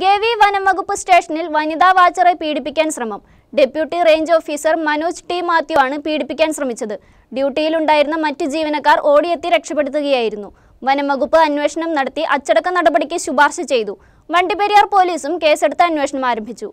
ഗവി വനംവകുപ്പ് സ്റ്റേഷനിൽ വനിതാ വാച്ചറെ പീഡിപ്പിക്കാൻ ശ്രമം deputy range officer Manoj T Mathew ആണ് പീഡിപ്പിക്കാൻ ശ്രമിച്ചത് ഡ്യൂട്ടിയിലുണ്ടായിരുന്ന മറ്റ് ജീവനക്കാർ ഓടിയെത്തി രക്ഷപ്പെടുത്തുകയായിരുന്നു വനംവകുപ്പ് അന്വേഷണം നടത്തി അച്ചടക്ക നടപടിക്ക് ശുപാർശ ചെയ്തു വണ്ടിപ്പെരിയാർ പോലീസും കേസെടുത്ത് അന്വേഷണം ആരംഭിച്ചു